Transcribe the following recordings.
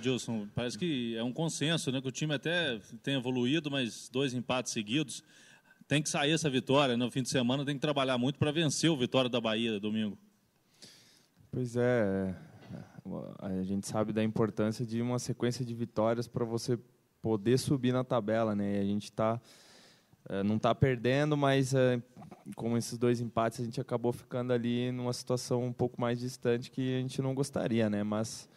Adilson, parece que é um consenso, né? Que o time até tem evoluído, mas dois empates seguidos. Tem que sair essa vitória. Né, no fim de semana tem que trabalhar muito para vencer o Vitória da Bahia domingo. Pois é, é. A gente sabe da importância de uma sequência de vitórias para você poder subir na tabela, né? E a gente está é, não está perdendo, mas é, com esses dois empates a gente acabou ficando ali numa situação um pouco mais distante que a gente não gostaria, né? Mas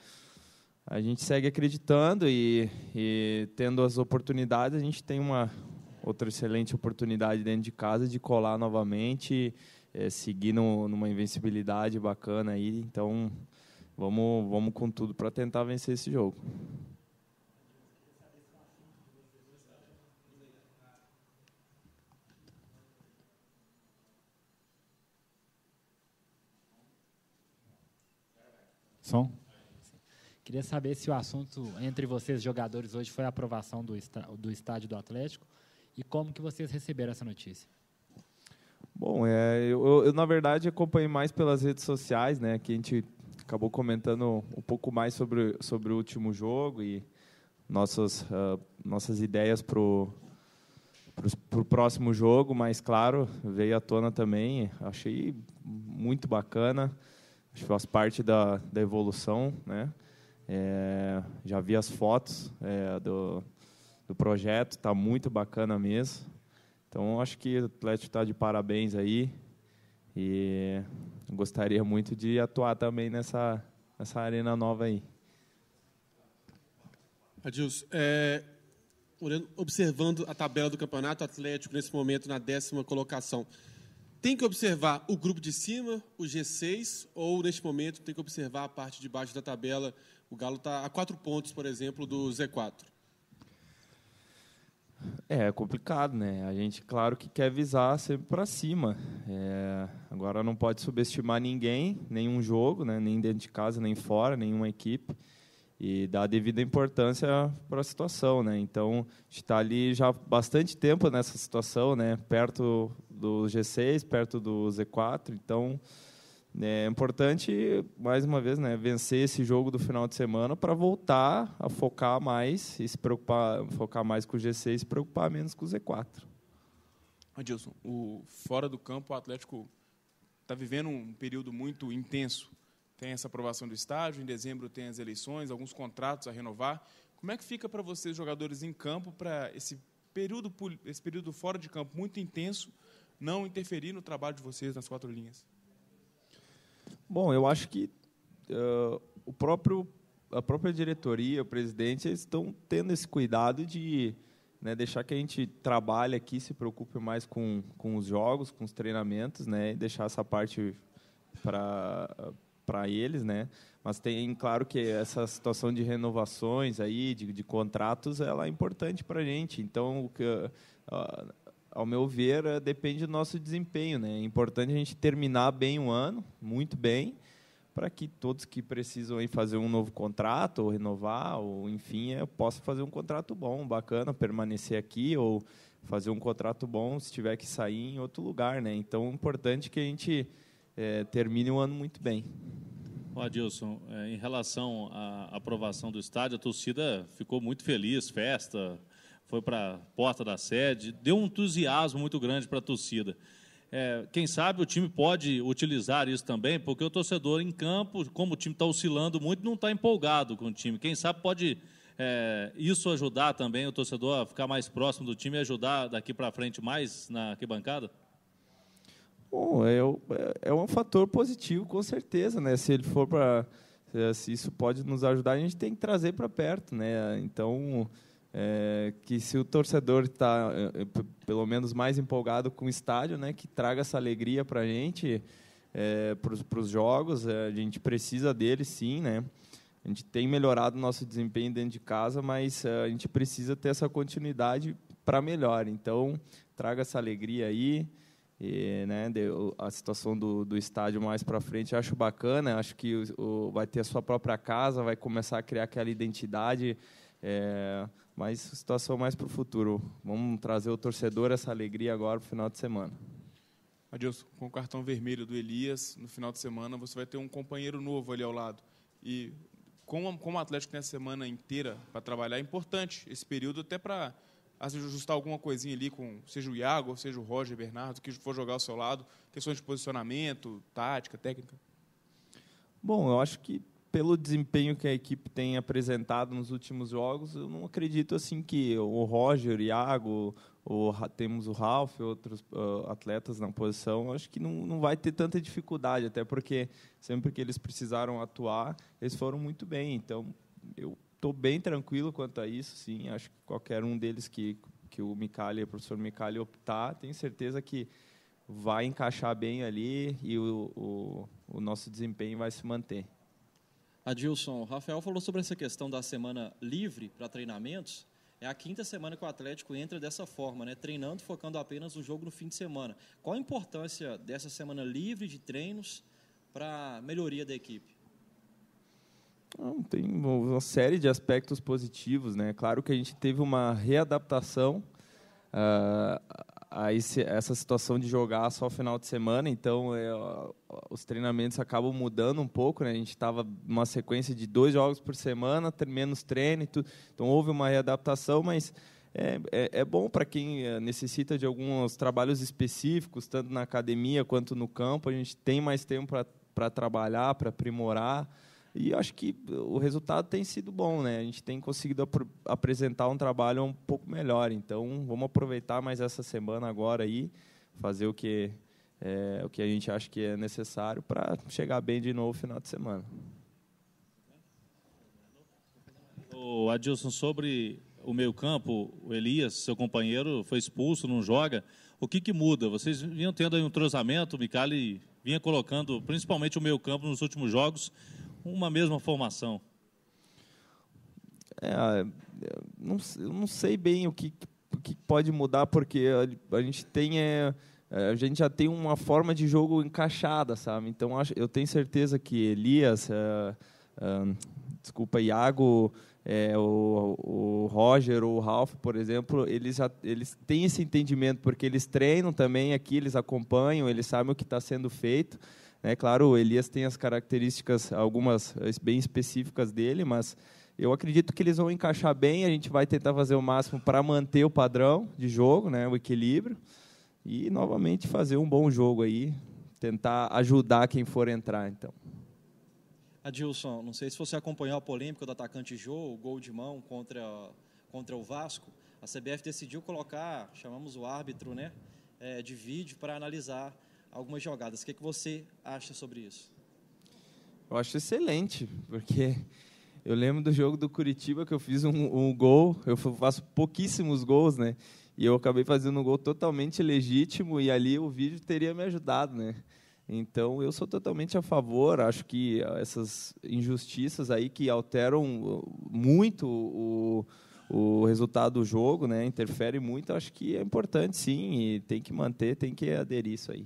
a gente segue acreditando e, e tendo as oportunidades, a gente tem uma outra excelente oportunidade dentro de casa de colar novamente, é, seguir no, numa invencibilidade bacana aí. Então, vamos, vamos com tudo para tentar vencer esse jogo. Som? Queria saber se o assunto entre vocês, jogadores, hoje foi a aprovação do, do estádio do Atlético e como que vocês receberam essa notícia. Bom, é, eu, eu, na verdade acompanhei mais pelas redes sociais, né? Que a gente acabou comentando um pouco mais sobre, sobre o último jogo e nossas, uh, nossas ideias para o próximo jogo, mas claro, veio à tona também. Achei muito bacana, acho que faz parte da, da evolução, né? É, já vi as fotos é, do, do projeto, está muito bacana mesmo. Então, acho que o Atlético está de parabéns aí. E gostaria muito de atuar também nessa, nessa arena nova aí. Adilson, é, observando a tabela do campeonato, Atlético nesse momento na décima colocação tem que observar o grupo de cima, o G6, ou neste momento tem que observar a parte de baixo da tabela. O Galo está a quatro pontos, por exemplo, do Z4. É, é, complicado, né? A gente, claro, que quer visar sempre para cima. É, agora não pode subestimar ninguém, nenhum jogo, né? nem dentro de casa, nem fora, nenhuma equipe e dar a devida importância para a situação, né? Então, a gente está ali já há bastante tempo nessa situação, né? Perto do G6, perto do Z4, então né, é importante mais uma vez, né? Vencer esse jogo do final de semana para voltar a focar mais e se preocupar, focar mais com o G6 e se preocupar menos com o Z4. Adilson, o fora do campo, o Atlético está vivendo um período muito intenso tem essa aprovação do estágio em dezembro tem as eleições, alguns contratos a renovar. Como é que fica para vocês, jogadores em campo, para esse período, esse período fora de campo muito intenso, não interferir no trabalho de vocês nas quatro linhas? Bom, eu acho que uh, o próprio, a própria diretoria, o presidente, eles estão tendo esse cuidado de né, deixar que a gente trabalhe aqui, se preocupe mais com, com os jogos, com os treinamentos, né, e deixar essa parte para para eles, né? Mas tem, claro que essa situação de renovações aí, de, de contratos, ela é importante para a gente. Então, que, uh, ao meu ver, uh, depende do nosso desempenho, né? É importante a gente terminar bem o ano, muito bem, para que todos que precisam aí fazer um novo contrato ou renovar, ou enfim, eu eh, possa fazer um contrato bom, bacana, permanecer aqui ou fazer um contrato bom se tiver que sair em outro lugar, né? Então, é importante que a gente é, termine o ano muito bem. Bom, Adilson, é, em relação à aprovação do estádio, a torcida ficou muito feliz, festa, foi para a porta da sede, deu um entusiasmo muito grande para a torcida. É, quem sabe o time pode utilizar isso também, porque o torcedor em campo, como o time está oscilando muito, não está empolgado com o time. Quem sabe pode é, isso ajudar também o torcedor a ficar mais próximo do time e ajudar daqui para frente mais na arquibancada? Bom, é, é, é um fator positivo, com certeza, né? Se ele for para. Se isso pode nos ajudar, a gente tem que trazer para perto, né? Então, é, que se o torcedor está, é, é pelo menos, mais empolgado com o estádio, né? Que traga essa alegria para a gente, é, para os jogos. É, a gente precisa dele, sim, né? A gente tem melhorado nosso desempenho dentro de casa, mas a gente precisa ter essa continuidade para melhor. Então, traga essa alegria aí e né, a situação do, do estádio mais para frente acho bacana acho que o, o, vai ter a sua própria casa vai começar a criar aquela identidade é, mas situação mais para o futuro vamos trazer o torcedor essa alegria agora para o final de semana Adilson, com o cartão vermelho do Elias no final de semana você vai ter um companheiro novo ali ao lado e como, como o Atlético tem a semana inteira para trabalhar é importante esse período até para ah, ajustar alguma coisinha ali com, seja o Iago, seja o Roger, Bernardo, que for jogar ao seu lado, questões de posicionamento, tática, técnica? Bom, eu acho que pelo desempenho que a equipe tem apresentado nos últimos jogos, eu não acredito assim que o Roger, o Iago, ou temos o Ralf, outros uh, atletas na posição, acho que não, não vai ter tanta dificuldade, até porque sempre que eles precisaram atuar, eles foram muito bem. Então, eu Estou bem tranquilo quanto a isso, sim. Acho que qualquer um deles que, que o Micali, o professor Micali optar, tenho certeza que vai encaixar bem ali e o, o, o nosso desempenho vai se manter. Adilson, o Rafael falou sobre essa questão da semana livre para treinamentos. É a quinta semana que o Atlético entra dessa forma, né? treinando, focando apenas no jogo no fim de semana. Qual a importância dessa semana livre de treinos para a melhoria da equipe? Não, tem uma série de aspectos positivos, né? Claro que a gente teve uma readaptação uh, a esse, essa situação de jogar só final de semana, então é, os treinamentos acabam mudando um pouco, né? A gente estava numa sequência de dois jogos por semana, menos treino, então houve uma readaptação, mas é, é, é bom para quem eh, necessita de alguns trabalhos específicos, tanto na academia quanto no campo. A gente tem mais tempo para trabalhar, para aprimorar. E acho que o resultado tem sido bom, né? A gente tem conseguido ap apresentar um trabalho um pouco melhor. Então, vamos aproveitar mais essa semana agora aí, fazer o que é, o que a gente acha que é necessário para chegar bem de novo no final de semana. O Adilson, sobre o meio-campo, o Elias, seu companheiro, foi expulso, não joga. O que, que muda? Vocês vinham tendo aí um trozamento, o Micali vinha colocando principalmente o meio-campo nos últimos jogos uma mesma formação? É, não, eu não sei bem o que, o que pode mudar, porque a, a gente tem. É, é a gente já tem uma forma de jogo encaixada, sabe? Então eu tenho certeza que Elias, é, é desculpa, Iago, é, o, o Roger ou o Ralph, por exemplo, eles, já, eles têm esse entendimento, porque eles treinam também aqui, eles acompanham, eles sabem o que está sendo feito. É Claro, o Elias tem as características, algumas eh, bem específicas dele, mas eu acredito que eles vão encaixar bem. A gente vai tentar fazer o máximo para manter o padrão de jogo, né? o equilíbrio. E, novamente, fazer um bom jogo aí. Tentar ajudar quem for entrar, então. Adilson, não sei se você acompanhou a polêmica do atacante Jô, o gol de mão contra, contra o Vasco. A CBF decidiu colocar, chamamos o árbitro né, é, de vídeo para analisar algumas jogadas. O que, é que você acha sobre isso? Eu acho excelente, porque eu lembro do jogo do Curitiba que eu fiz um, um gol, eu faço pouquíssimos gols, né? E eu acabei fazendo um gol totalmente legítimo e ali o vídeo teria me ajudado, né? Então eu sou totalmente a favor, acho que ah, essas injustiças aí que alteram uh, muito o, o resultado do jogo, né? Interfere muito, acho que é importante sim, e tem que manter, tem que aderir isso aí.